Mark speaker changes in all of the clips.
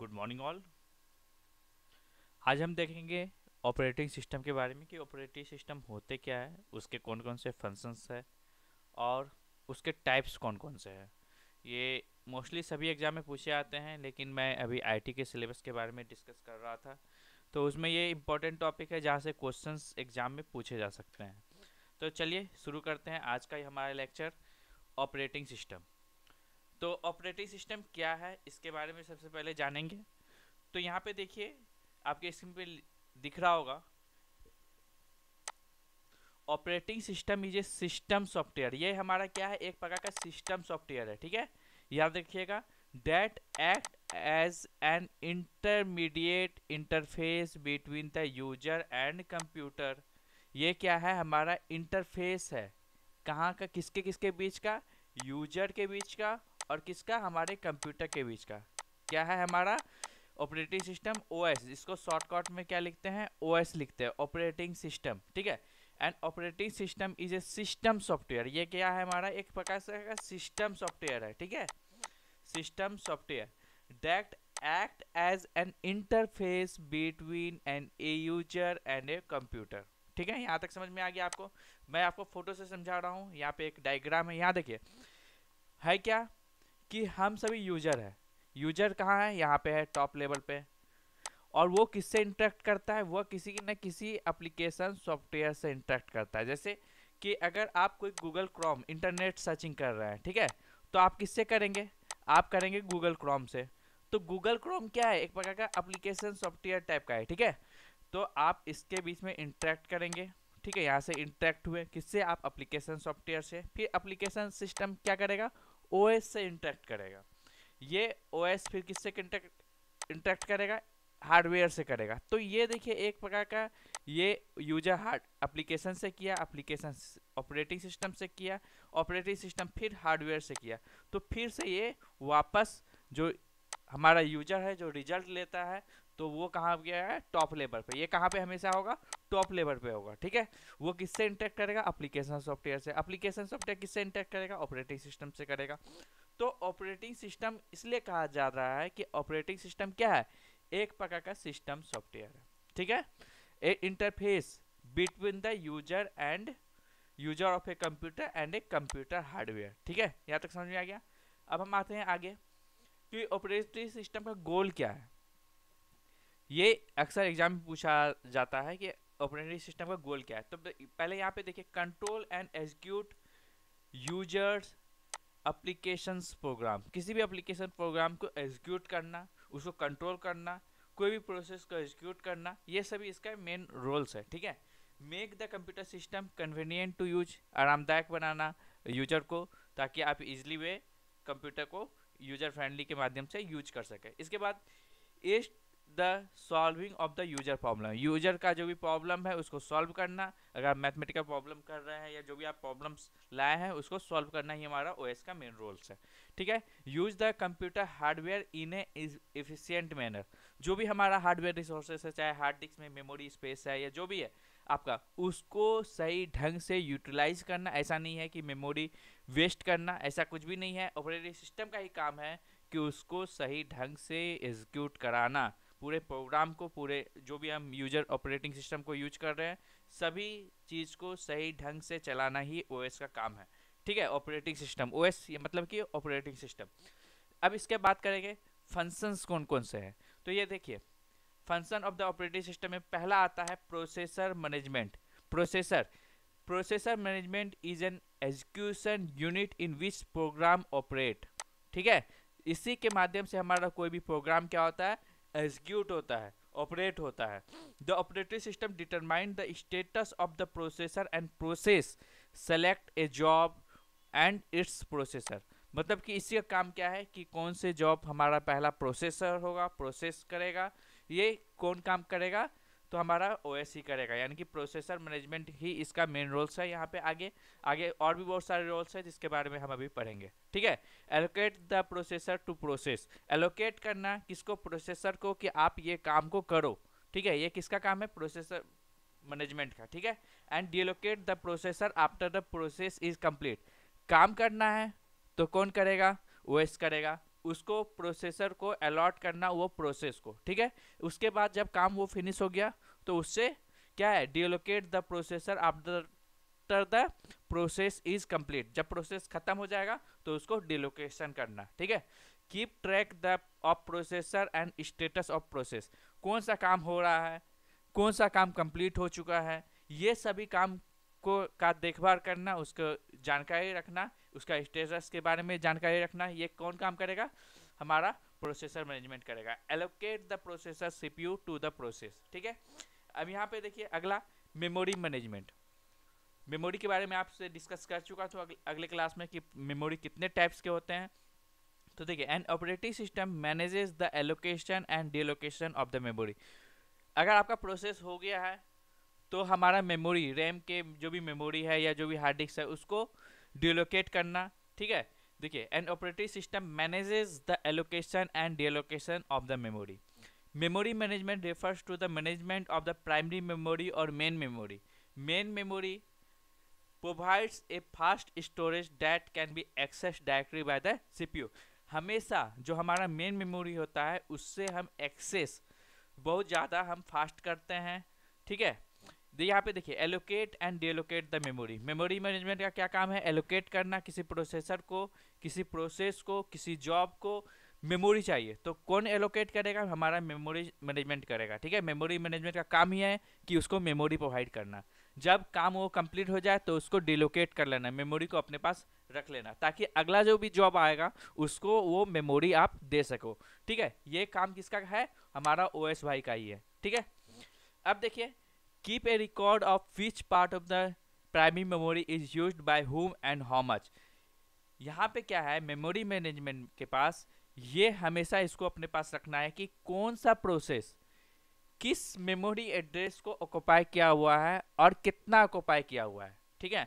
Speaker 1: Good morning all आज हम देखेंगे ऑपरेटिंग सिस्टम के बारे में कि ऑपरेटिंग सिस्टम होते क्या है उसके कौन कौन से फंक्शंस है और उसके टाइप्स कौन कौन से हैं ये मोस्टली सभी एग्ज़ाम में पूछे आते हैं लेकिन मैं अभी आईटी के सिलेबस के बारे में डिस्कस कर रहा था तो उसमें ये इम्पोर्टेंट टॉपिक है जहाँ से क्वेश्चन एग्ज़ाम में पूछे जा सकते हैं तो चलिए शुरू करते हैं आज का हमारा लेक्चर ऑपरेटिंग सिस्टम तो ऑपरेटिंग सिस्टम क्या है इसके बारे में सबसे पहले जानेंगे तो यहाँ पे देखिए आपके स्क्रीन पे दिख रहा होगा operating system is a system software ये हमारा क्या है एक प्रकार का सिस्टम सॉफ्टवेयर है ठीक है याद रखिएगा that act as an intermediate interface between the user and computer ये क्या है हमारा इंटरफेस है कहाँ का किसके किसके बीच का यूजर के बीच का और किसका हमारे कंप्यूटर के बीच का क्या है हमारा ऑपरेटिंग सिस्टम ओएस जिसको शॉर्टकट में क्या लिखते हैं ओएस लिखते हैं ऑपरेटिंग सिस्टम ठीक है and operating system is a system software ये क्या है हमारा एक प्रकार से सिस्टम सॉफ्टवेयर है ठीक है सिस्टम सॉफ्टवेयर डैक्ट act as an interface between an a user and a computer ठीक है यहाँ तक समझ में आ गया आपको मैं आपको फोटो से समझा रहा हूँ यहाँ पे एक डायग्राम है यहाँ देखिए है क्या कि हम सभी यूजर है यूजर कहाँ है यहाँ पे है टॉप लेवल पे और वो किससे इंटरेक्ट करता है वह किसी न किसी एप्लीकेशन सॉफ्टवेयर से इंटरेक्ट करता है जैसे कि अगर आप कोई गूगल क्रोम इंटरनेट सर्चिंग कर रहे हैं ठीक है तो आप किससे करेंगे आप करेंगे गूगल क्रोम से तो गूगल क्रोम क्या है एक प्रकार का एप्लीकेशन सॉफ्टवेयर टाइप का है ठीक है तो आप इसके बीच में इंटरेक्ट करेंगे ठीक है यहाँ से इंटरेक्ट हुए किससे आप एप्लीकेशन सॉफ्टवेयर से फिर एप्लीकेशन सिस्टम क्या करेगा ओ से इंटरेक्ट करेगा ये ओ फिर किससे इंटरेक्ट इंटरेक्ट करेगा हार्डवेयर से करेगा तो ये देखिए एक प्रकार का ये यूजर हार्ड एप्लीकेशन से किया एप्लीकेशन ऑपरेटिंग सिस्टम से किया ऑपरेटिंग सिस्टम फिर हार्डवेयर से किया तो फिर से ये वापस जो हमारा यूजर है जो रिजल्ट लेता है तो वो कहाँ गया है टॉप लेवल पे ये कहाँ पे हमेशा होगा टॉप लेवल पे होगा ठीक है वो किससे इंटरेक्ट करेगा अप्लीकेशन सॉफ्टवेयर से अप्लीकेशन सॉफ्टवेयर किससे इंटरेक्ट करेगा ऑपरेटिंग सिस्टम से करेगा तो ऑपरेटिंग सिस्टम इसलिए कहा जा रहा है कि ऑपरेटिंग सिस्टम क्या है एक प्रकार का सिस्टम सॉफ्टवेयर है ठीक है a interface between the user and user of a computer and a computer hardware ठीक है यहाँ तक समझ में आ गया अब हम आते हैं आगे कि ऑपरेटिंग सिस्टम का गोल क्या है ये अक्सर एग्जाम में पूछा जाता है कि ऑपरेटिंग सिस्टम का गोल क्या है तो पहले यहाँ पे देखिए control and execute users applications program किसी भी अप्लीकेशन प्रोग्राम को एग्जीक्यूट करना उसको कंट्रोल करना कोई भी प्रोसेस को एग्जीक्यूट करना ये सभी इसका मेन रोल्स है ठीक है make the computer system convenient to use आरामदायक बनाना यूजर को ताकि आप इजली वे कंप्यूटर को यूजर फ्रेंडली के माध्यम से यूज कर सकें इसके बाद assist the solving of the user problem user का जो भी प्रॉब्लम है उसको सॉल्व करना अगर आप मैथमेटिकल प्रॉब्लम कर रहे हैं या जो भी आप प्रॉब्लम्स लाए हैं उसको सॉल्व करना ही हमारा ओएस का मेन रोल्स है ठीक है use the computer hardware in a efficient manner जो भी हमारा हार्डवेयर रिसोर्सेस है चाहे हार्ड डिस्क में मेमोरी स्पेस है या जो भी है आपका उसको सही ढंग से यूटिलाइज करना ऐसा नहीं है कि मेमोरी वेस्ट करना ऐसा कुछ भी नहीं है ऑपरेटिंग सिस्टम का ही काम है कि उसको सही ढंग से एग्जीक्यूट कराना पूरे प्रोग्राम को पूरे जो भी हम यूजर ऑपरेटिंग सिस्टम को यूज कर रहे हैं सभी चीज़ को सही ढंग से चलाना ही ओ का काम है ठीक है ऑपरेटिंग सिस्टम ओ ये मतलब कि ऑपरेटिंग सिस्टम अब इसके बात करेंगे फंक्शंस कौन कौन से हैं तो ये देखिए function of the operating system में पहला आता है processor management processor processor management is an execution unit in which program operate ठीक है इसी के माध्यम से हमारा कोई भी प्रोग्राम क्या होता है एग्जीक्यूट होता है ऑपरेट होता है the operative system determine the status of the processor and process select a job and its processor मतलब कि इसी का काम क्या है कि कौन से जॉब हमारा पहला प्रोसेसर होगा प्रोसेस करेगा ये कौन काम करेगा तो हमारा ओ ही करेगा यानी कि प्रोसेसर मैनेजमेंट ही इसका मेन रोल्स है यहाँ पे आगे आगे और भी बहुत सारे रोल्स है जिसके बारे में हम अभी पढ़ेंगे ठीक है allocate the processor to process allocate करना किसको प्रोसेसर को कि आप ये काम को करो ठीक है ये किसका काम है प्रोसेसर मैनेजमेंट का ठीक है and deallocate the processor after the process is complete काम करना है तो कौन करेगा ओ करेगा उसको प्रोसेसर को अलॉट करना वो प्रोसेस को ठीक है उसके बाद जब काम वो फिनिश हो गया तो उससे क्या है deallocate the processor after the process is complete जब प्रोसेस खत्म हो जाएगा तो उसको डिलोकेशन करना ठीक है keep track the of processor and status of process कौन सा काम हो रहा है कौन सा काम कंप्लीट हो चुका है ये सभी काम को का देखभाल करना उसको जानकारी रखना उसका स्टेटस के बारे में जानकारी रखना ये कौन काम करेगा हमारा प्रोसेसर मैनेजमेंट करेगा allocate the processor CPU to the process ठीक है अब यहाँ पे देखिए अगला मेमोरी मैनेजमेंट मेमोरी के बारे में आपसे डिस्कस कर चुका था अगले क्लास में कि मेमोरी कितने टाइप्स के होते हैं तो देखिए an operating system manages the allocation and deallocation of the memory अगर आपका प्रोसेस हो गया है तो हमारा मेमोरी रैम के जो भी मेमोरी है या जो भी हार्ड डिस्क है उसको डिलोकेट करना ठीक है देखिए an operating system manages the allocation and deallocation of the memory memory management refers to the management of the primary memory और main memory main memory provides a fast storage that can be access directly by the CPU. हमेशा जो हमारा main memory होता है उससे हम access बहुत ज़्यादा हम फास्ट करते हैं ठीक है यहाँ पे देखिए allocate and deallocate the memory memory management का क्या काम है एलोकेट करना किसी प्रोसेसर को किसी प्रोसेस को किसी जॉब को मेमोरी चाहिए तो कौन एलोकेट करेगा हमारा मेमोरी मैनेजमेंट करेगा ठीक है मेमोरी मैनेजमेंट का काम ही है कि उसको मेमोरी प्रोवाइड करना जब काम वो कंप्लीट हो जाए तो उसको डिलोकेट कर लेना मेमोरी को अपने पास रख लेना ताकि अगला जो भी जॉब आएगा उसको वो मेमोरी आप दे सको ठीक है ये काम किसका है हमारा ओ भाई का ही है ठीक है अब देखिए Keep a record of which part of the primary memory is use by whom and how much यहाँ पे क्या है मेमोरी मैनेजमेंट के पास ये हमेशा इसको अपने पास रखना है कि कौन सा प्रोसेस किस मेमोरी एड्रेस को ऑक्यूपाई किया हुआ है और कितना ऑक्यूपाई किया हुआ है ठीक है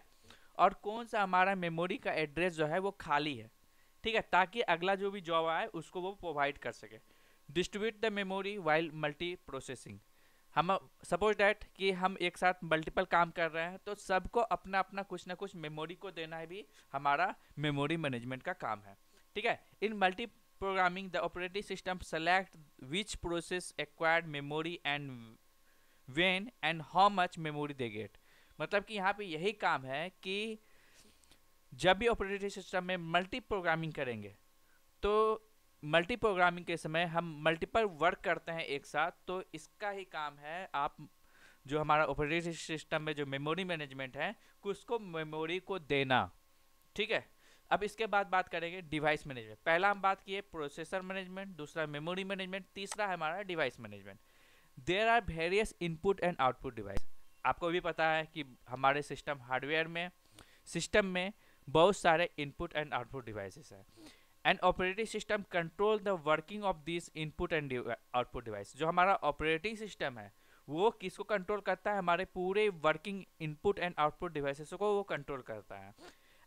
Speaker 1: और कौन सा हमारा मेमोरी का एड्रेस जो है वो खाली है ठीक है ताकि अगला जो भी जॉब आए उसको वो प्रोवाइड कर सके distribute the memory while multi processing हम सपोज डैट कि हम एक साथ मल्टीपल काम कर रहे हैं तो सबको अपना अपना कुछ ना कुछ मेमोरी को देना है भी हमारा मेमोरी मैनेजमेंट का काम है ठीक है in multi programming the operating system select which process acquired memory and when and how much memory they get मतलब कि यहाँ पे यही काम है कि जब भी ऑपरेटिंग सिस्टम में मल्टी प्रोग्रामिंग करेंगे तो मल्टी प्रोग्रामिंग के समय हम मल्टीपल वर्क करते हैं एक साथ तो इसका ही काम है आप जो हमारा ऑपरेटिंग सिस्टम में जो मेमोरी मैनेजमेंट है उसको मेमोरी को देना ठीक है अब इसके बाद बात करेंगे डिवाइस मैनेजमेंट पहला हम बात किए प्रोसेसर मैनेजमेंट दूसरा मेमोरी मैनेजमेंट तीसरा है हमारा device management there are various input and output device आपको भी पता है कि हमारे सिस्टम हार्डवेयर में सिस्टम में बहुत सारे इनपुट एंड आउटपुट डिवाइसेस हैं and operating system control the working of this input and output device जो हमारा ऑपरेटिंग सिस्टम है वो किसको कंट्रोल करता है हमारे पूरे working input and output devices को वो कंट्रोल करता है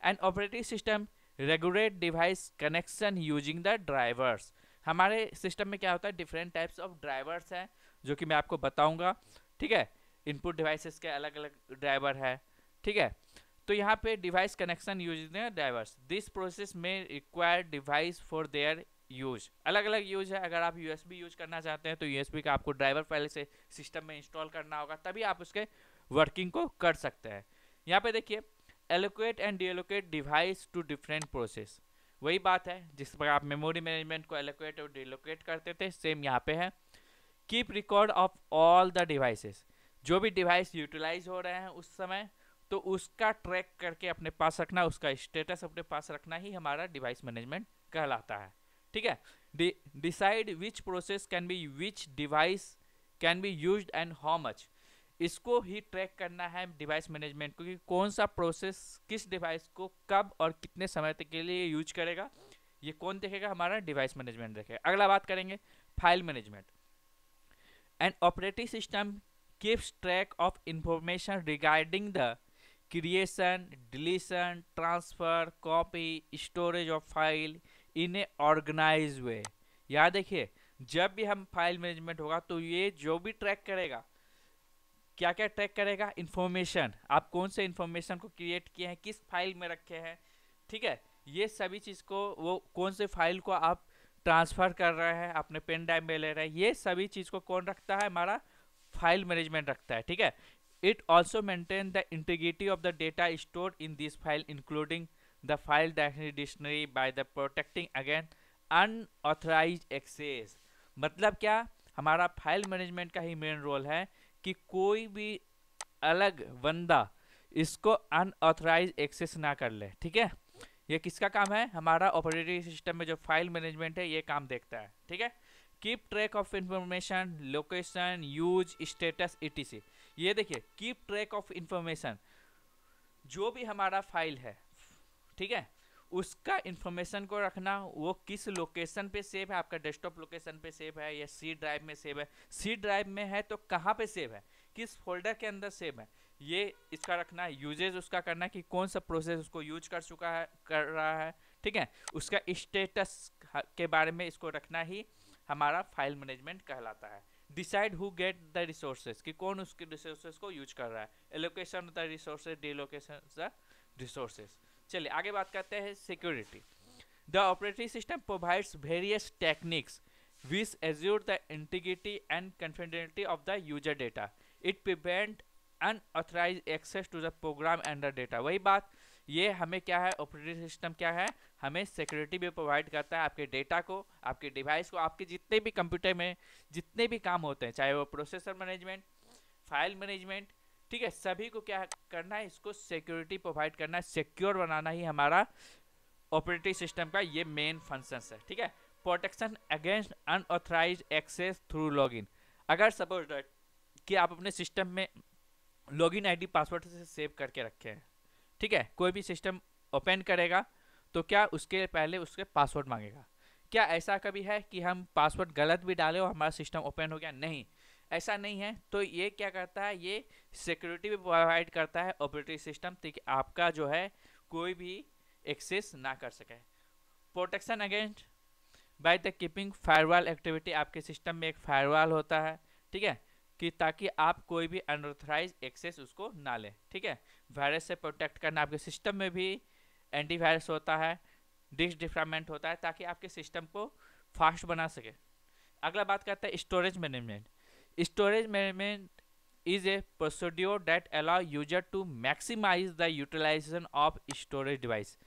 Speaker 1: and operating system regulate device connection using the drivers हमारे सिस्टम में क्या होता है डिफरेंट टाइप्स ऑफ ड्राइवर्स हैं जो कि मैं आपको बताऊंगा ठीक है इनपुट डिवाइसेस के अलग अलग ड्राइवर है ठीक है तो यहाँ पे device connection use drivers this process में require device for their use अलग अलग यूज है अगर आप यूएसबी यूज करना चाहते हैं तो यूएसबी का आपको ड्राइवर पहले से सिस्टम में इंस्टॉल करना होगा तभी आप उसके वर्किंग को कर सकते हैं यहाँ पे देखिए allocate and deallocate device to different process वही बात है जिस पर आप मेमोरी मैनेजमेंट को एलोकेट और डीलोकेट करते थे सेम यहाँ पे है keep record of all the devices जो भी डिवाइस यूटिलाइज हो रहे हैं उस समय तो उसका ट्रैक करके अपने पास रखना उसका स्टेटस अपने पास रखना ही हमारा डिवाइस मैनेजमेंट कहलाता है ठीक है decide which process can be which device can be use and how much इसको ही ट्रैक करना है डिवाइस मैनेजमेंट क्योंकि कौन सा प्रोसेस किस डिवाइस को कब और कितने समय तक के लिए यूज करेगा ये कौन देखेगा हमारा डिवाइस मैनेजमेंट देखेगा अगला बात करेंगे file management and operating system keeps track of information regarding the creation deletion transfer copy storage of file in a organise way याद देखिए जब भी हम फाइल मैनेजमेंट होगा तो ये जो भी ट्रैक करेगा क्या क्या ट्रैक करेगा इन्फॉर्मेशन आप कौन से इन्फॉर्मेशन को क्रिएट किए हैं किस फाइल में रखे हैं ठीक है ये सभी चीज़ को वो कौन से फाइल को आप ट्रांसफ़र कर रहे हैं अपने पेन ड्राइव में ले रहे हैं ये सभी चीज़ को कौन रखता है हमारा फाइल मैनेजमेंट रखता है ठीक है It also maintains the integrity of the data stored in this file including the file dictionary by the protecting against unauthorized access. मतलब क्या हमारा फाइल मैनेजमेंट का ही मेन रोल है कि कोई भी अलग बंदा इसको अनऑथराइज एक्सेस ना कर ले ठीक है ये किसका काम है हमारा ऑपरेटिंग सिस्टम में जो फाइल मैनेजमेंट है ये काम देखता है ठीक है keep track of information location use status ई ये देखिए कीप ट्रैक ऑफ इंफॉर्मेशन जो भी हमारा फाइल है ठीक है उसका इंफॉर्मेशन को रखना वो किस लोकेशन पे सेव है आपका डेस्कटॉप लोकेशन पे सेव है या सी ड्राइव में सेव है सी ड्राइव में है तो कहाँ पे सेव है किस फोल्डर के अंदर सेव है ये इसका रखना यूजेज उसका करना कि कौन सा प्रोसेस उसको यूज कर चुका है कर रहा है ठीक है उसका स्टेटस के बारे में इसको रखना ही हमारा फाइल मैनेजमेंट कहलाता है decide who get the resources कि कौन उसके रिसोर्सेज को यूज कर रहा है allocation the resources deallocation the resources चलिए आगे बात करते हैं security the operating system provides various techniques which assure the integrity and confidentiality of the user data it prevent unauthorise access to the program and the data वही बात ये हमें क्या है ऑपरेटिंग सिस्टम क्या है हमें सिक्योरिटी भी प्रोवाइड करता है आपके डेटा को आपके डिवाइस को आपके जितने भी कंप्यूटर में जितने भी काम होते हैं चाहे वो प्रोसेसर मैनेजमेंट फाइल मैनेजमेंट ठीक है सभी को क्या करना है इसको सिक्योरिटी प्रोवाइड करना है सिक्योर बनाना ही हमारा ऑपरेटिंग सिस्टम का ये मेन फंक्शन है ठीक है protection against unauthorise access through login अगर सपोज कि आप अपने सिस्टम में लॉगिन आईडी पासवर्ड से सेव करके रखे हैं ठीक है कोई भी सिस्टम ओपन करेगा तो क्या उसके पहले उसके पासवर्ड मांगेगा क्या ऐसा कभी है कि हम पासवर्ड गलत भी डाले और हमारा सिस्टम ओपन हो गया नहीं ऐसा नहीं है तो ये क्या करता है ये सिक्योरिटी भी प्रोवाइड करता है ऑपरेटिंग सिस्टम ताकि आपका जो है कोई भी एक्सेस ना कर सके protection against by the keeping firewall activity आपके सिस्टम में एक फायरवॉल होता है ठीक है कि ताकि आप कोई भी अनऑथराइज एक्सेस उसको ना लें ठीक है वायरस से प्रोटेक्ट करना आपके सिस्टम में भी एंटीवायरस होता है डिस्क डिफ्रामेंट होता है ताकि आपके सिस्टम को फास्ट बना सके अगला बात करते हैं storage management storage management is a procedure that allow user to maximise the utilisation of storage device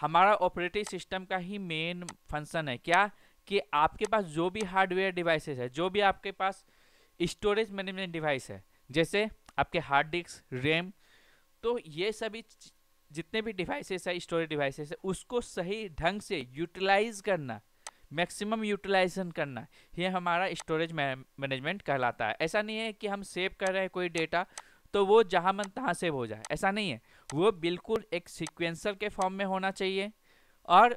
Speaker 1: हमारा ऑपरेटिंग सिस्टम का ही मेन फंक्शन है क्या कि आपके पास जो भी हार्डवेयर डिवाइसेस है जो भी आपके पास स्टोरेज मैनेजमेंट डिवाइस है जैसे आपके हार्ड डिस्क रैम तो ये सभी जितने भी डिवाइसेस है स्टोरेज डिवाइसेस है उसको सही ढंग से यूटिलाइज करना मैक्सिमम यूटिलाइजेशन करना ये हमारा स्टोरेज मैनेजमेंट कहलाता है ऐसा नहीं है कि हम सेव कर रहे हैं कोई डेटा तो वो जहाँ मन तहाँ सेव हो जाए ऐसा नहीं है वो बिल्कुल एक सिक्वेंसल के फॉर्म में होना चाहिए और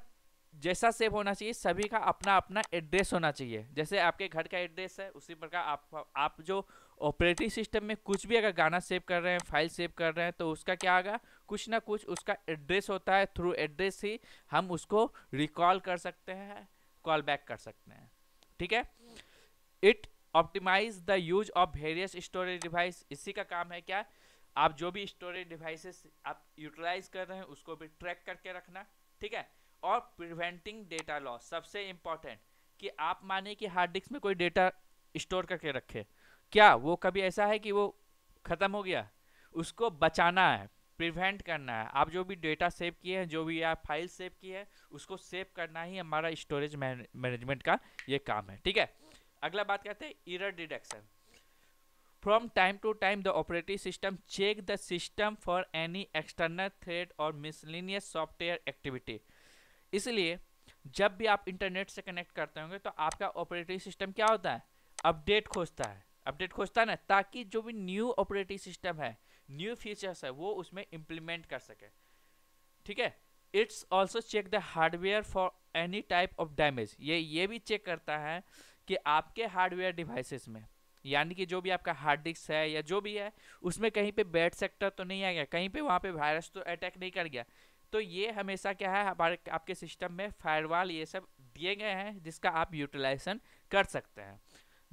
Speaker 1: जैसा सेव होना चाहिए सभी का अपना अपना एड्रेस होना चाहिए जैसे आपके घर का एड्रेस है उसी प्रकार आप आप जो ऑपरेटिंग सिस्टम में कुछ भी अगर गाना सेव कर रहे हैं फाइल सेव कर रहे हैं तो उसका क्या आगा कुछ ना कुछ उसका एड्रेस होता है थ्रू एड्रेस ही हम उसको रिकॉल कर सकते हैं कॉल बैक कर सकते हैं ठीक है it optimise the use of various storage device इसी का काम है क्या आप जो भी स्टोरेज डिवाइसेस आप यूटिलाइज कर रहे हैं उसको भी ट्रैक करके रखना ठीक है और प्रिवेंटिंग डेटा लॉस सबसे इम्पॉर्टेंट कि आप माने कि हार्ड डिस्क में कोई डेटा स्टोर करके रखे क्या वो कभी ऐसा है कि वो ख़त्म हो गया उसको बचाना है प्रिवेंट करना है आप जो भी डेटा सेव किए हैं जो भी आप फाइल सेव किए हैं उसको सेव करना ही हमारा स्टोरेज मैनेजमेंट का ये काम है ठीक है अगला बात करते हैं error detection from time to time the operating system check the system for any external threat और मिसलिनियस सॉफ्टवेयर एक्टिविटी इसलिए जब भी आप इंटरनेट से कनेक्ट करते होंगे तो आपका ऑपरेटिंग सिस्टम क्या होता है अपडेट खोजता है अपडेट खोजता है ना ताकि जो भी न्यू ऑपरेटिंग सिस्टम है न्यू फीचर्स है वो उसमें इम्प्लीमेंट कर सके ठीक है its also check the hardware for any type of damage ये ये भी चेक करता है कि आपके हार्डवेयर डिवाइसेस में यानी कि जो भी आपका हार्ड डिस्क है या जो भी है उसमें कहीं पे बैड सेक्टर तो नहीं आ गया कहीं पे वहाँ पे वायरस तो अटैक नहीं कर गया तो ये हमेशा क्या है हमारे आपके सिस्टम में फायरवाल ये सब दिए गए हैं जिसका आप यूटिलाइजेशन कर सकते हैं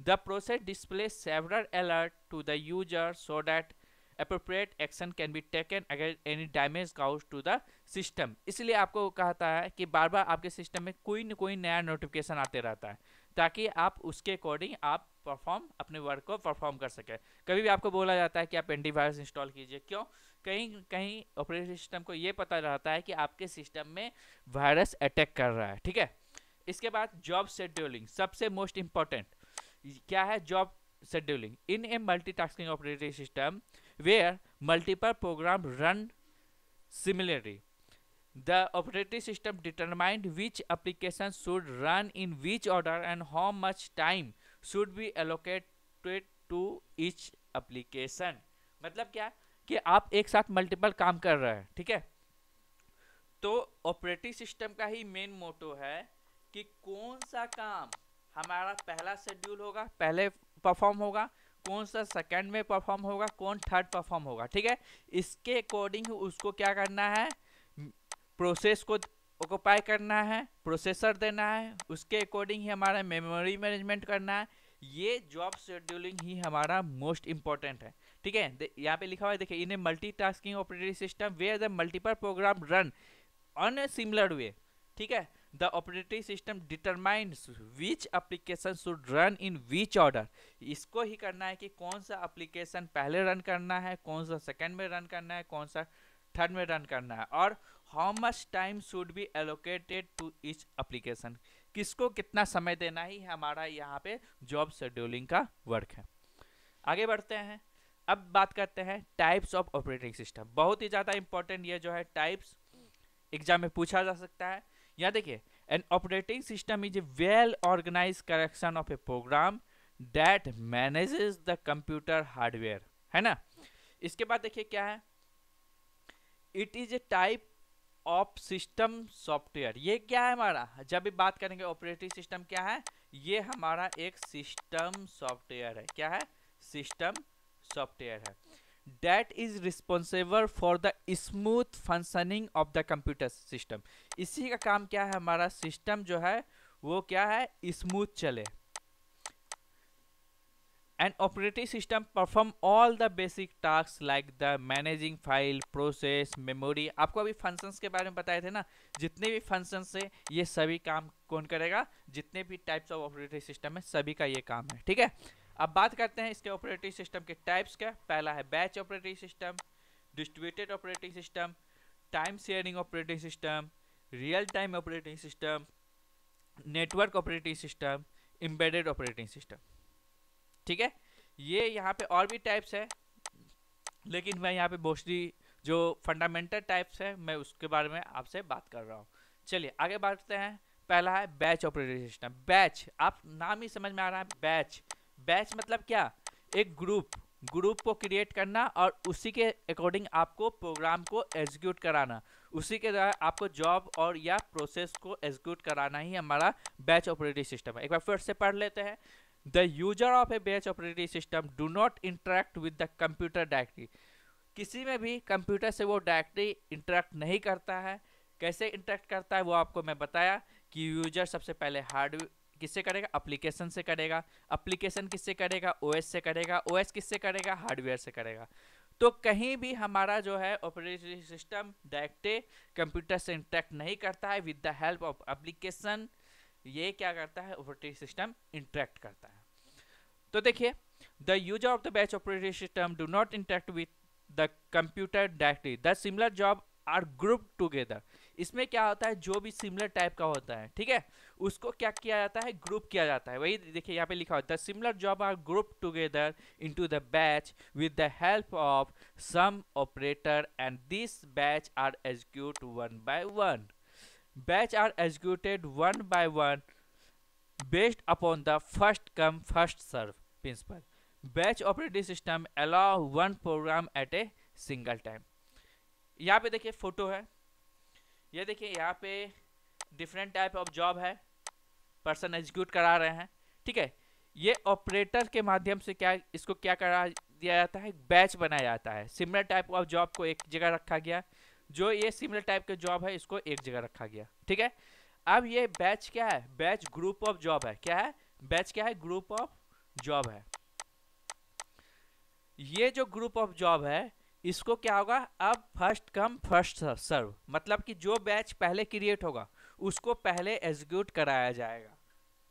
Speaker 1: the process display several alert to the user so that appropriate action can be taken अगर any damage cause to the system इसलिए आपको कहता है कि बार बार आपके सिस्टम में कोई न कोई नया नोटिफिकेशन आते रहता है ताकि आप उसके अकॉर्डिंग आप परफॉर्म अपने वर्क को परफॉर्म कर सकें कभी भी आपको बोला जाता है कि आप वायरस इंस्टॉल कीजिए क्यों कहीं कहीं ऑपरेटिंग सिस्टम को ये पता रहता है कि आपके सिस्टम में वायरस अटैक कर रहा है ठीक है इसके बाद जॉब शेड्यूलिंग सबसे मोस्ट इम्पॉर्टेंट क्या है job scheduling in a tasking operating system where multiple programs run similarly. The operating system determined which application should run in which order and how much time should be allocated to each application. मतलब क्या कि आप एक साथ multiple काम कर रहे हैं ठीक है तो ऑपरेटिंग सिस्टम का ही मेन मोटो है कि कौन सा काम हमारा पहला शेड्यूल होगा पहले परफॉर्म होगा कौन सा सेकंड में परफॉर्म होगा कौन थर्ड परफॉर्म होगा ठीक है इसके अकॉर्डिंग उसको क्या करना है प्रोसेस को ऑक्यूपाई करना है प्रोसेसर देना है उसके अकॉर्डिंग ही हमारा मेमोरी मैनेजमेंट करना है ये जॉब शेड्यूलिंग ही हमारा मोस्ट इंपॉर्टेंट है ठीक है यहाँ पे लिखा हुआ है देखिए in a multi tasking operating system where the multiple program run on a similar way ठीक है the operating system determines which application should run in which order इसको ही करना है कि कौन सा अप्लीकेशन पहले रन करना है कौन सा सेकेंड में रन करना है कौन सा थर्ड में रन करना है और how much time should be allocated to each application किसको कितना समय देना ही हमारा यहाँ पे जॉब शेड्यूलिंग का वर्क है आगे बढ़ते हैं अब बात करते हैं टाइप्स ऑफ ऑपरेटिंग सिस्टम बहुत ही ज़्यादा इंपॉर्टेंट ये जो है टाइप्स एग्जाम में पूछा जा सकता है यहाँ देखिए an operating system is a well organise collection of a program that manages the computer hardware है ना इसके बाद देखिए क्या है it is a type of system software ये क्या है हमारा जब भी बात करेंगे ऑपरेटिंग सिस्टम क्या है ये हमारा एक सिस्टम सॉफ्टवेयर है क्या है सिस्टम सॉफ्टवेयर है that is responsible for the smooth functioning of the computer system. इसी का काम क्या है हमारा system जो है वो क्या है smooth चले and operating system perform all the basic task like the managing file process memory आपको अभी फंक्शंस के बारे में बताए थे ना जितने भी फंक्शंस है ये सभी काम कौन करेगा जितने भी टाइप्स ऑफ ऑपरेटिंग सिस्टम है सभी का ये काम है ठीक है अब बात करते हैं इसके ऑपरेटिंग सिस्टम के टाइप्स का पहला है batch operating system distributed operating system time sharing operating system real time operating system network operating system embedded operating system ठीक है ये यहाँ पे और भी टाइप्स है लेकिन मैं यहाँ पे मोस्टली जो फंडामेंटल टाइप्स हैं मैं उसके बारे में आपसे बात कर रहा हूँ चलिए आगे बढ़ते हैं पहला है बैच ऑपरेटिंग सिस्टम बैच आप नाम ही समझ में आ रहा है बैच बैच मतलब क्या एक ग्रुप ग्रुप को क्रिएट करना और उसी के अकॉर्डिंग आपको प्रोग्राम को एग्जीक्यूट कराना उसी के द्वारा आपको जॉब और या प्रोसेस को एग्जीक्यूट कराना ही हमारा बैच ऑपरेटिंग सिस्टम है एक बार फिर से पढ़ लेते हैं the user of a batch operating system do not interact with the computer directly किसी में भी कंप्यूटर से वो डायरेक्टली इंटरेक्ट नहीं करता है कैसे इंटरेक्ट करता है वो आपको मैं बताया कि यूजर सबसे पहले हार्ड किससे करेगा अप्लीकेशन से करेगा अप्लीकेशन किससे करेगा ओएस से करेगा ओएस किससे करेगा हार्डवेयर से करेगा तो कहीं भी हमारा जो है ऑपरेटिंग सिस्टम डायरेक्टे कंप्यूटर से इंटरेक्ट नहीं करता है with the help of application ये क्या करता है ऑपरेटिंग सिस्टम इंटरेक्ट करता है तो देखिए the user of the batch operating system do not interact with the computer directly the similar job are group together इसमें क्या होता है जो भी सिमिलर टाइप का होता है ठीक है उसको क्या किया जाता है ग्रुप किया जाता है वही देखिए यहाँ पे लिखा होता है similar job are group together into the batch with the help of some operator and this batch are execute one by one batch are executed one by one based upon the first come first serve principle batch operating system allow one program at a single time यहाँ पे देखिए photo है ये देखिए यहाँ पे different type of job है person execute करा रहे हैं ठीक है ये ऑपरेटर के माध्यम से क्या इसको क्या करा दिया जाता है बैच बनाया जाता है सिमिलर टाइप ऑफ जॉब को एक जगह रखा गया जो ये सिमिलर टाइप के जॉब है इसको एक जगह रखा गया ठीक है अब ये बैच क्या है बैच ग्रुप ऑफ जॉब है क्या है बैच क्या है ग्रुप ऑफ जॉब है ये जो ग्रुप ऑफ जॉब है इसको क्या होगा अब फर्स्ट कम फर्स्ट सर्व मतलब कि जो बैच पहले क्रिएट होगा उसको पहले एग्जीक्यूट कराया जाएगा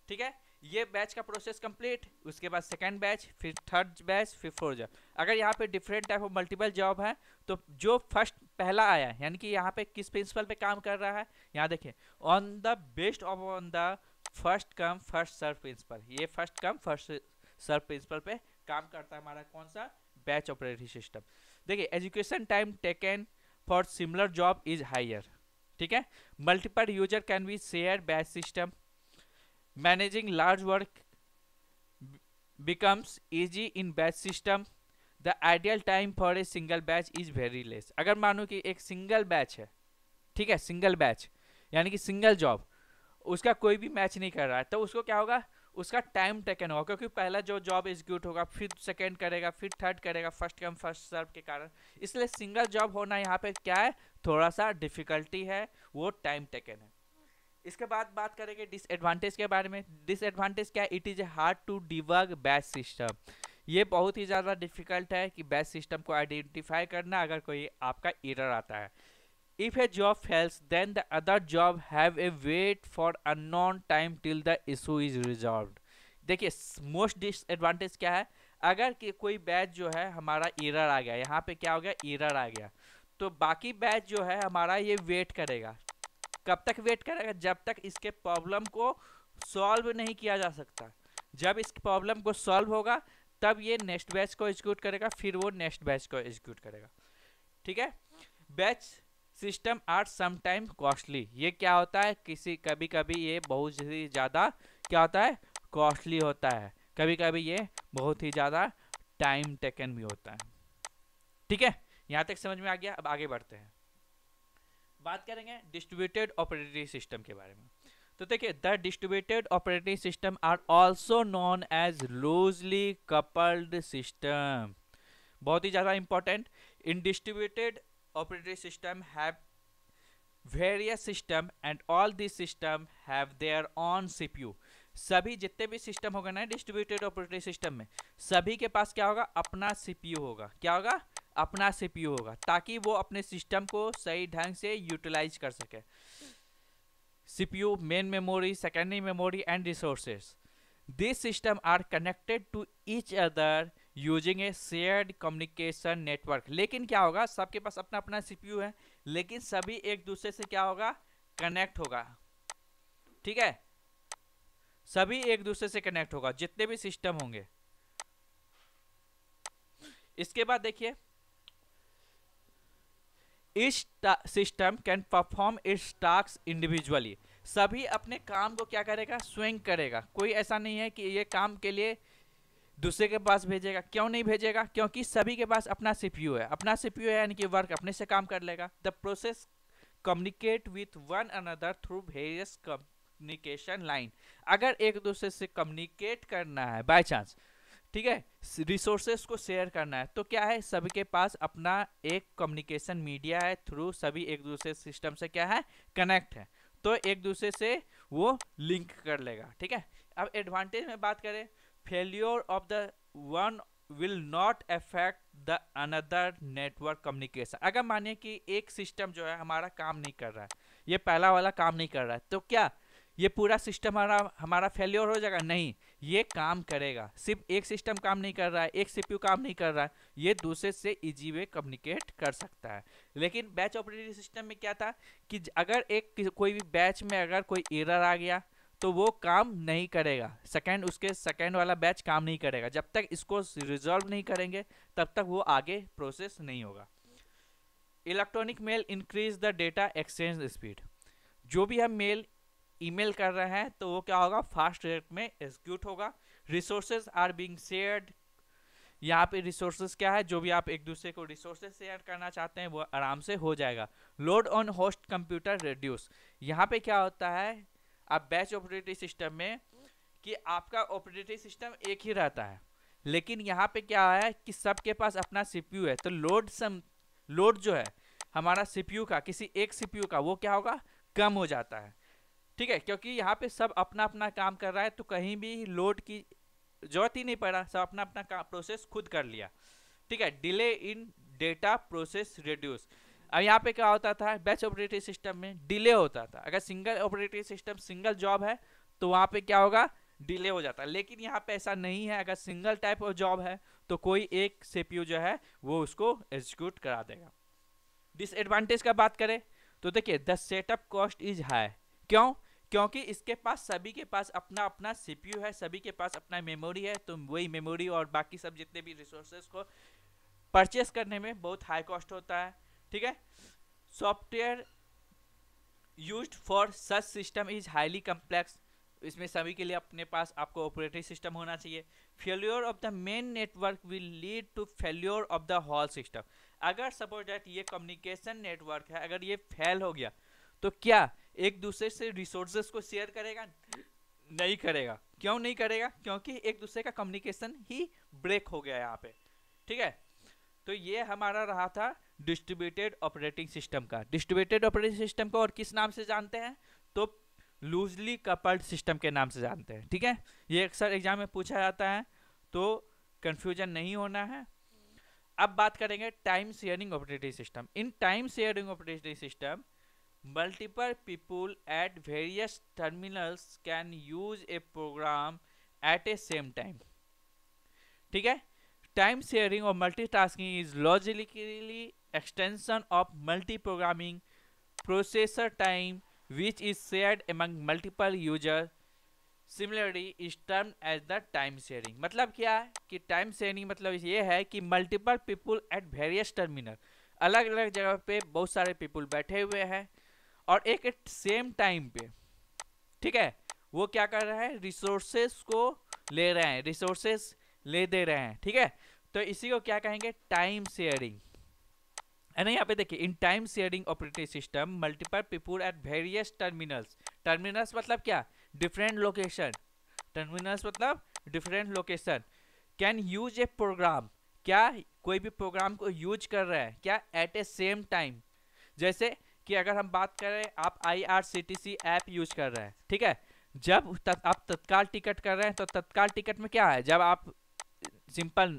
Speaker 1: ठीक है ये बैच का प्रोसेस कंप्लीट उसके बाद सेकंड बैच फिर थर्ड बैच फिर फोर्थ जॉब अगर यहाँ पे different type of multiple job है तो जो फर्स्ट पहला आया यानी कि यहाँ पे किस प्रिंसिपल पे काम कर रहा है यहाँ देखें on the best of on the first come first serve principle ये first come first serve principle पे काम करता है हमारा कौन सा बैच ऑपरेटिंग सिस्टम देखिए execution time taken for similar job is higher ठीक है multiple user can be share batch system managing large work becomes easy in batch system the idle time for a single batch is very less अगर मानो कि एक single batch है ठीक है single batch यानी कि सिंगल जॉब उसका कोई भी मैच नहीं कर रहा है तो उसको क्या होगा उसका टाइम टेकन होगा क्योंकि पहला जो जॉब एग्जीक्यूट होगा फिर सेकेंड करेगा फिर थर्ड करेगा फर्स्ट कम फर्स्ट सर्व के कारण इसलिए सिंगल जॉब होना यहाँ पे क्या है थोड़ा सा डिफिकल्टी है वो टाइम टेकन है इसके बाद बात करेंगे डिसएडवांटेज के बारे में डिसएडवांटेज क्या है it is a hard to debug batch system ये बहुत ही ज़्यादा डिफिकल्ट है कि बैच सिस्टम को आइडेंटिफाई करना अगर कोई आपका इरर आता है if a job fails then the other job have a wait for unknown time till the issue is resolved देखिए मोस्ट डिसएडवांटेज क्या है अगर कि कोई बैच जो है हमारा एरर आ गया यहाँ पे क्या हो गया एरर आ गया तो बाकी बैच जो है हमारा ये वेट करेगा कब तक वेट करेगा जब तक इसके प्रॉब्लम को सॉल्व नहीं किया जा सकता जब इस प्रॉब्लम को सॉल्व होगा तब ये नेक्स्ट बैच को एग्जीक्यूट करेगा फिर वो नेक्स्ट बैच को एग्जीक्यूट करेगा ठीक है batch system are sometime costly ये क्या होता है किसी कभी कभी ये बहुत ही ज़्यादा क्या होता है कॉस्टली होता है कभी कभी ये बहुत ही ज़्यादा टाइम टेकन भी होता है ठीक है यहाँ तक समझ में आ गया अब आगे बढ़ते हैं बात करेंगे डिस्ट्रीब्यूटेड ऑपरेटिंग सिस्टम के बारे में तो देखिए the distributed operating system are also non as loosely coupled system बहुत ही ज़्यादा important in distributed operating system have various system and all these system have their own CPU सभी जितने भी सिस्टम होगा ना डिस्ट्रीब्यूटेड ऑपरेटिंग सिस्टम में सभी के पास क्या होगा अपना सीपीयू होगा क्या होगा अपना सीपीयू होगा ताकि वो अपने सिस्टम को सही ढंग से यूटिलाइज कर सके CPU main memory secondary memory and resources this system are connected to each other using a shared communication network लेकिन क्या होगा सबके पास अपना अपना सीपीयू है लेकिन सभी एक दूसरे से क्या होगा कनेक्ट होगा ठीक है सभी एक दूसरे से कनेक्ट होगा जितने भी सिस्टम होंगे इसके बाद देखिए इस system can perform its task individually सभी अपने काम को क्या करेगा स्वयं करेगा कोई ऐसा नहीं है कि ये काम के लिए दूसरे के पास भेजेगा क्यों नहीं भेजेगा क्योंकि सभी के पास अपना सीपीयू है अपना सीपीयू है यानी कि वर्क अपने से काम कर लेगा the process communicate with one another through various communication line अगर एक दूसरे से कम्युनिकेट करना है बाय चांस ठीक है रिसोर्सेस को शेयर करना है तो क्या है सभी के पास अपना एक कम्युनिकेशन मीडिया है थ्रू सभी एक दूसरे सिस्टम से क्या है कनेक्ट है तो एक दूसरे से वो लिंक कर लेगा ठीक है अब एडवांटेज में बात करें failure of the one will not affect the another network communication अगर मानिए कि एक सिस्टम जो है हमारा काम नहीं कर रहा है ये पहला वाला काम नहीं कर रहा है तो क्या ये पूरा सिस्टम हमारा हमारा फेल्योर हो जाएगा नहीं ये काम करेगा सिर्फ एक सिस्टम काम नहीं कर रहा है एक सीपीयू काम नहीं कर रहा है ये दूसरे से इजी वे कम्युनिकेट कर सकता है लेकिन बैच ऑपरेटिंग सिस्टम में क्या था कि अगर एक कोई भी बैच में अगर कोई एरर आ गया तो वो काम नहीं करेगा सेकेंड उसके सेकेंड वाला बैच काम नहीं करेगा जब तक इसको रिजॉल्व नहीं करेंगे तब तक वो आगे प्रोसेस नहीं होगा electronic mail increase the data exchange speed जो भी हम मेल ईमेल कर रहे हैं तो वो क्या होगा फास्ट रेट में एक्सक्यूट होगा रिसोर्सेज आर बींग शेयर्ड यहाँ पे रिसोर्सेज क्या है जो भी आप एक दूसरे को रिसोर्सेज शेयर करना चाहते हैं वो आराम से हो जाएगा load on host computer reduce यहाँ पे क्या होता है अब बैच ऑपरेटिव सिस्टम में कि आपका ऑपरेटिव सिस्टम एक ही रहता है लेकिन यहाँ पे क्या है कि सबके पास अपना सीपीयू है तो लोड सम लोड जो है हमारा सीपीयू का किसी एक सीपीयू का वो क्या होगा कम हो जाता है ठीक है क्योंकि यहाँ पे सब अपना अपना काम कर रहा है तो कहीं भी लोड की जरूरत ही नहीं पड़ रहा सब अपना अपना प्रोसेस खुद कर लिया ठीक है delay in data process reduce अब यहाँ पे क्या होता था बैच ऑपरेटिव सिस्टम में डिले होता था अगर single operative system single job है तो वहाँ पे क्या होगा डिले हो जाता है लेकिन यहाँ पे ऐसा नहीं है अगर सिंगल टाइप ऑफ जॉब है तो कोई एक सीपीयू जो है वो उसको एग्जीक्यूट करा देगा डिसएडवांटेज का बात करें तो देखिए the setup cost is high क्यों क्योंकि इसके पास सभी के पास अपना अपना सीपीयू है सभी के पास अपना मेमोरी है तो वही मेमोरी और बाकी सब जितने भी रिसोर्सेज को परचेस करने में बहुत हाई कॉस्ट होता है ठीक है software use for such system is highly complex इसमें सभी के लिए अपने पास आपको ऑपरेटिंग सिस्टम होना चाहिए failure of the main network will lead to failure of the whole system अगर सपोज डैट ये कम्युनिकेशन नेटवर्क है अगर ये फेल हो गया तो क्या एक दूसरे से रिसोर्सेज को शेयर करेगा नहीं करेगा क्यों नहीं करेगा क्योंकि एक दूसरे का कम्युनिकेशन ही ब्रेक हो गया यहाँ पे ठीक है तो ये हमारा रहा था डिस्ट्रीब्यूटेड ऑपरेटिंग सिस्टम का डिस्ट्रीब्यूटेड ऑपरेटिंग सिस्टम को और किस नाम से जानते हैं तो लूजली कपल्ड सिस्टम के नाम से जानते हैं ठीक है ये अक्सर एग्जाम में पूछा जाता है तो कन्फ्यूजन नहीं होना है अब बात करेंगे time sharing operating system in time sharing operating system multiple people at various terminals can use a program at a same time ठीक है टाइम शेयरिंग और multi tasking is logically extension of multi-programming processor time which is shared among multiple user similarly is term as the time sharing मतलब क्या है कि time sharing मतलब ये है कि multiple people at various terminal अलग अलग जगह पे बहुत सारे पीपुल बैठे हुए हैं और एक एट सेम टाइम पे ठीक है वो क्या कर रहे हैं रिसोर्सेस को ले रहे हैं रिसोर्सेस ले दे रहे हैं ठीक है तो इसी को क्या कहेंगे टाइम शेयरिंग एंड यहाँ पे देखिए in time sharing operating system multiple people at various terminals terminals मतलब क्या डिफरेंट लोकेशन टर्मिनल्स मतलब different location can use a program क्या कोई भी प्रोग्राम को यूज कर रहा है क्या एट ए सेम टाइम जैसे कि अगर हम बात करें आप I R C T C app use कर रहे हैं ठीक है जब तत, आप तत्काल टिकट कर रहे हैं तो तत्काल टिकट में क्या है जब आप सिंपल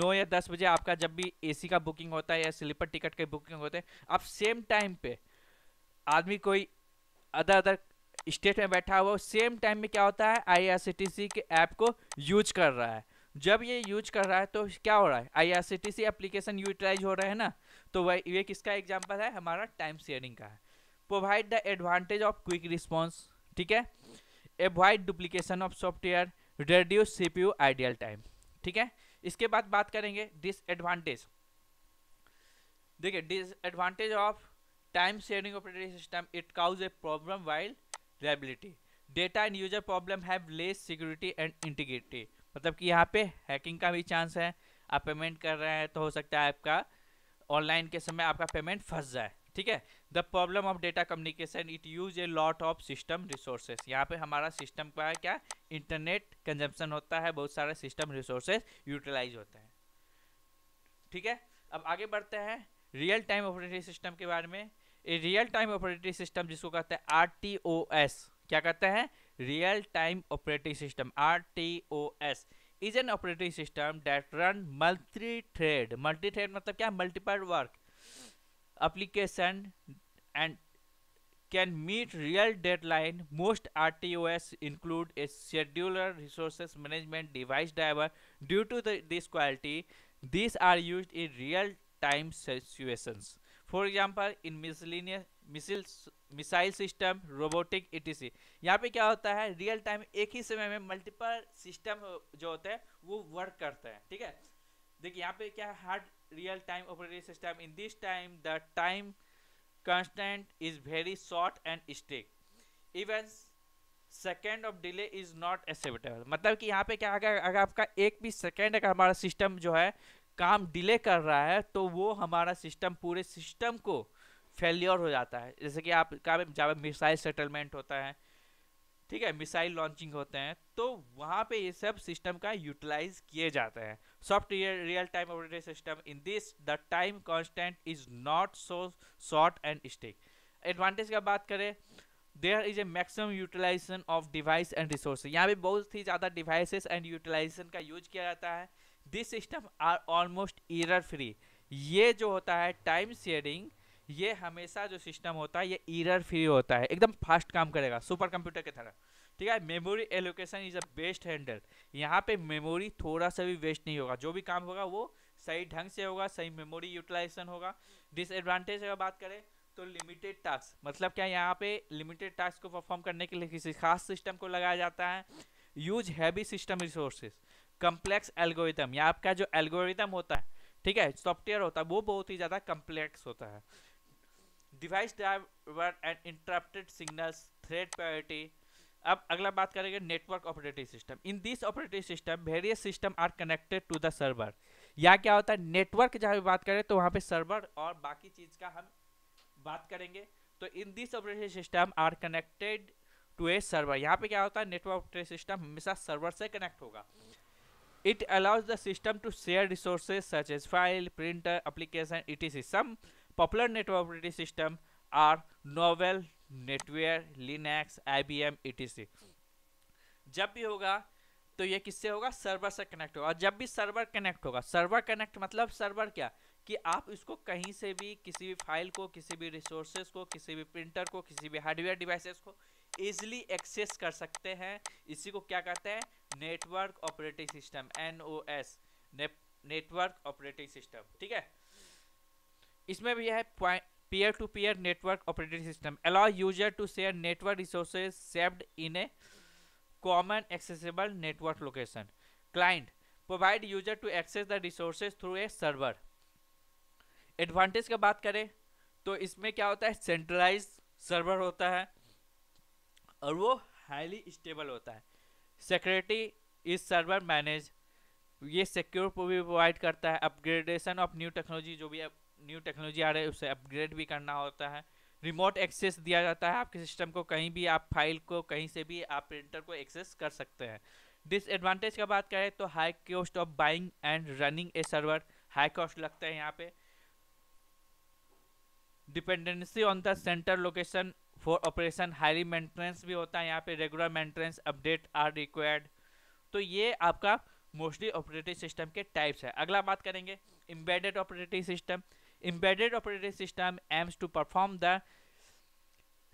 Speaker 1: नौ या दस बजे आपका जब भी एसी का बुकिंग होता है या स्लीपर टिकट का बुकिंग होते हैं आप सेम टाइम पे आदमी कोई अदर अदर स्टेट में बैठा हुआ सेम टाइम में क्या होता है आईआरसीटीसी के ऐप को यूज कर रहा है जब ये यूज कर रहा है तो क्या हो रहा है आईआरसीटीसी एप्लीकेशन यूटिलाइज हो रहा है ना तो वह ये किसका एग्जाम्पल है हमारा टाइम शेयरिंग का है provide the advantage of quick response ठीक है avoid duplication of software reduce you ideal time ठीक है इसके बाद बात करेंगे डिसएडवांटेज देखिए disadvantage of time sharing operating system it cause a problem while reliability data and user problem have less security and integrity मतलब कि यहाँ पे हैकिंग का भी चांस है आप पेमेंट कर रहे हैं तो हो सकता है आपका ऑनलाइन के समय आपका पेमेंट फंस जाए ठीक है the problem of data communication it use a lot of system resources यहाँ पे हमारा सिस्टम का क्या इंटरनेट कंजम्पशन होता है बहुत सारे सिस्टम रिसोर्सेज यूटिलाइज होते हैं ठीक है अब आगे बढ़ते हैं रियल टाइम ऑपरेटिव सिस्टम के बारे में a real time operative system जिसको कहते हैं आर टी ओ एस क्या कहते हैं real time operative system R T O S is an operative system that run multi thread multi thread मतलब क्या multiple work application and can meet real deadline most rtos include a scheduler resources management device driver due to the, this quality these are used in real time situations for example in miscellaneous missile missile system robotic etc यहाँ पे क्या होता है real time एक ही समय में multiple system जो होते हैं वो वर्क करते हैं ठीक है देखिए यहाँ पे क्या है hard real time operating system in this time the time constant is very short and strict even second of delay is not acceptable मतलब कि यहाँ पे क्या अगर अगर आपका एक भी सेकेंड अगर हमारा सिस्टम जो है काम डिले कर रहा है तो वो हमारा सिस्टम पूरे सिस्टम को फेल्योर हो जाता है जैसे कि आप कहा जहाँ मिसाइल सेटलमेंट होता है ठीक है मिसाइल लॉन्चिंग होते हैं तो वहाँ पे ये सब सिस्टम का यूटिलाइज किए जाते हैं software real-time operating system. In this, the time constant is not so short and stick. Advantage का बात करें there is a maximum utilisation of device and resource यहाँ पे बहुत ही ज़्यादा डिवाइसेस एंड यूटिलाइजेशन का यूज किया जाता है this system are almost error free ये जो होता है टाइम शेयरिंग ये हमेशा जो सिस्टम होता है ये ईरर फ्री होता है एकदम फास्ट काम करेगा सुपर कंप्यूटर की तरह ठीक है memory allocation is a best handle यहाँ पे मेमोरी थोड़ा सा भी वेस्ट नहीं होगा जो भी काम होगा वो सही ढंग से होगा सही मेमोरी यूटिलाइजेशन होगा डिसएडवांटेज अगर बात करें तो लिमिटेड टास्क मतलब क्या यहाँ पे लिमिटेड टास्क को परफॉर्म करने के लिए किसी खास सिस्टम को लगाया जाता है use heavy system resources complex algorithm या आपका जो एल्गोरिथम होता है ठीक है सॉफ्टवेयर होता है वो बहुत ही ज़्यादा कम्प्लेक्स होता है device driver and interrupted signals thread priority अब अगला बात करेंगे network operative system in this operative system various system are connected to the server या क्या होता है नेटवर्क जहाँ भी बात करें तो वहाँ पे सर्वर और बाकी चीज़ का हम बात करेंगे तो in this operative system are connected to a server यहाँ पे क्या होता है नेटवर्क ऑपरेटिव सिस्टम हमेशा सर्वर से कनेक्ट होगा it allows the system to share resources such as file printer application it is some popular network operative system are Novell NetWare Linux IBM etc जब भी होगा तो ये किससे होगा सर्वर से कनेक्ट होगा और जब भी सर्वर कनेक्ट होगा सर्वर कनेक्ट मतलब सर्वर क्या कि आप इसको कहीं से भी किसी भी फाइल को किसी भी रिसोर्सेज को किसी भी प्रिंटर को किसी भी हार्डवेयर डिवाइसेस को ईजिली एक्सेस कर सकते हैं इसी को क्या कहते हैं network operating system N O S network operating system ठीक है इसमें भी है point peer-to-peer -peer network operating system allow user to share network resources saved in a common accessible network location client provide user to access the resources through a server advantage का बात करें तो इसमें क्या होता है सेंट्रलाइज सर्वर होता है और वो हाईली स्टेबल होता है सिक्योरिटी इज सर्वर मैनेज ये सिक्योर भी प्रोवाइड करता है अपग्रेडेशन ऑफ न्यू टेक्नोलॉजी जो भी आप न्यू टेक्नोलॉजी आ रही है उसे अपग्रेड भी करना होता है रिमोट एक्सेस दिया जाता है आपके सिस्टम को कहीं भी आप फाइल को कहीं से भी आप प्रिंटर को एक्सेस कर सकते हैं डिसएडवांटेज का बात करें तो high cost of buying and running a server high cost लगता है यहाँ पे dependency on the centre location for operation highly maintenance भी होता है यहाँ पे regular maintenance update are required तो ये आपका मोस्टली ऑपरेटिव सिस्टम के टाइप्स है अगला बात करेंगे embedded operating system Embedded operating system aims to perform the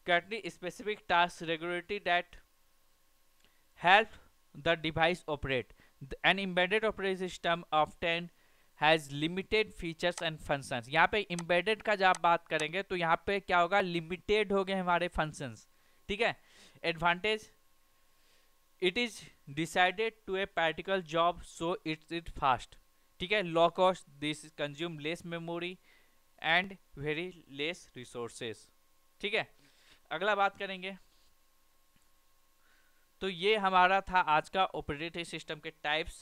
Speaker 1: currently specific task regularly that help the device operate. An embedded operating system often has limited features and functions यहाँ पे embedded का जब बात करेंगे तो यहाँ पे क्या होगा लिमिटेड हो गए हमारे फंक्शंस ठीक है advantage it is decided to a practical job so its it fast ठीक है low cost this consume less memory and very less resources ठीक है अगला बात करेंगे तो ये हमारा था आज का ऑपरेटिव सिस्टम के टाइप्स